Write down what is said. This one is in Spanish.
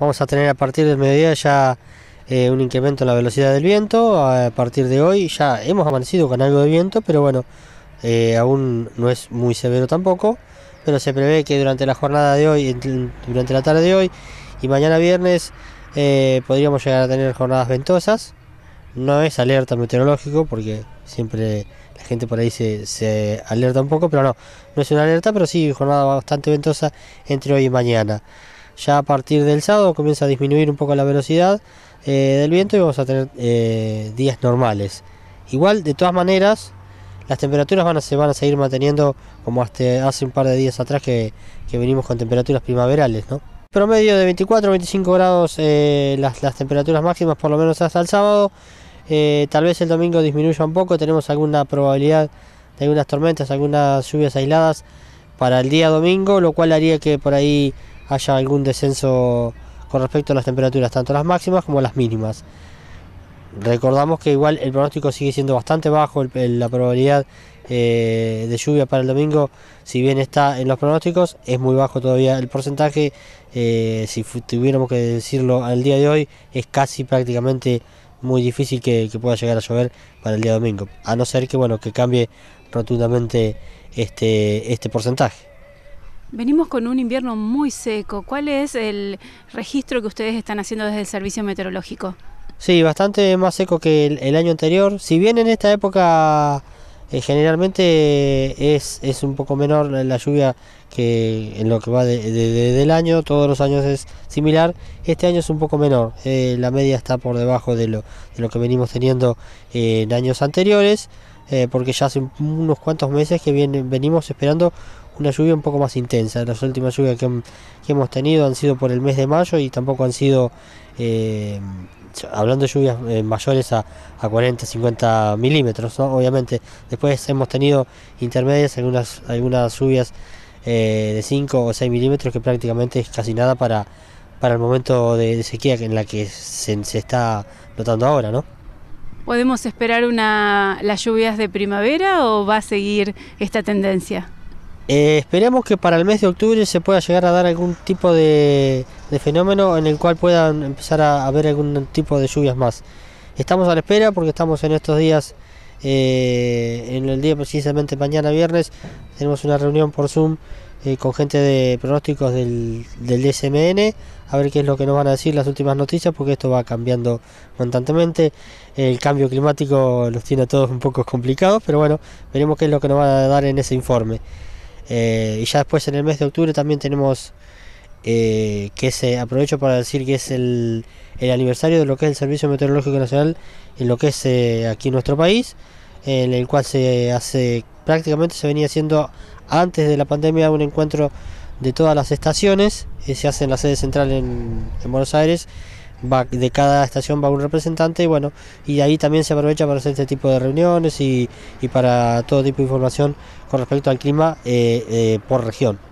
Vamos a tener a partir del mediodía ya eh, un incremento en la velocidad del viento. A partir de hoy ya hemos amanecido con algo de viento, pero bueno, eh, aún no es muy severo tampoco. Pero se prevé que durante la jornada de hoy, durante la tarde de hoy y mañana viernes, eh, podríamos llegar a tener jornadas ventosas. No es alerta meteorológico porque siempre la gente por ahí se alerta un poco, pero no, no es una alerta, pero sí jornada bastante ventosa entre hoy y mañana. Ya a partir del sábado comienza a disminuir un poco la velocidad eh, del viento y vamos a tener eh, días normales. Igual, de todas maneras, las temperaturas van a, se van a seguir manteniendo como hasta hace un par de días atrás que, que venimos con temperaturas primaverales, Promedio de 24 25 grados eh, las, temperaturas máximas, por lo menos hasta el sábado. tal vez el domingo disminuya un poco, tenemos alguna probabilidad de algunas tormentas, algunas lluvias aisladas para el día domingo, lo cual haría que por ahí haya algún descenso con respecto a las temperaturas, tanto las máximas como las mínimas. Recordamos que igual el pronóstico sigue siendo bastante bajo, la probabilidad eh, de lluvia para el domingo, si bien está en los pronósticos, es muy bajo todavía el porcentaje, eh, si tuviéramos que decirlo al día de hoy, es casi prácticamente muy difícil que, que, pueda llegar a llover para el día domingo, a no ser que bueno que cambie rotundamente este, este porcentaje. Venimos con un invierno muy seco. ¿Cuál es el registro que ustedes están haciendo desde el servicio meteorológico? Sí, bastante más seco que el, año anterior. Si bien en esta época eh, generalmente es, es, un poco menor la, lluvia que en lo que va de, del año, todos los años es similar, este año es un poco menor, eh, la media está por debajo de lo, lo que venimos teniendo eh, en años anteriores, porque ya hace unos cuantos meses que viene, venimos esperando una lluvia un poco más intensa. Las últimas lluvias que, hemos tenido han sido por el mes de mayo y tampoco han sido, eh, hablando de lluvias eh, mayores a, 40, 50 milímetros, obviamente. Después hemos tenido intermedias, algunas, algunas lluvias eh, de 5 o 6 milímetros, que prácticamente es casi nada para, para el momento de, sequía en la que se, está notando ahora, ¿no? ¿Podemos esperar una, las lluvias de primavera o va a seguir esta tendencia? Eh, esperemos que para el mes de octubre se pueda llegar a dar algún tipo de, fenómeno en el cual puedan empezar a haber algún tipo de lluvias más. Estamos a la espera porque estamos en estos días, eh, en el día precisamente mañana viernes, tenemos una reunión por Zoom eh, con gente de pronósticos del, DSMN a ver qué es lo que nos van a decir las últimas noticias, porque esto va cambiando constantemente. El cambio climático los tiene a todos un poco complicados, pero bueno, veremos qué es lo que nos van a dar en ese informe. Eh, y ya después en el mes de octubre también tenemos eh, que se eh, aprovecho para decir que es el, aniversario de lo que es el Servicio Meteorológico Nacional en lo que es aquí en nuestro país, en el cual se hace prácticamente se venía haciendo antes de la pandemia un encuentro de todas las estaciones, se hace en la sede central en, en Buenos Aires de cada estación va un representante y bueno, y ahí también se aprovecha para hacer este tipo de reuniones y, y para todo tipo de información con respecto al clima eh, eh, por región.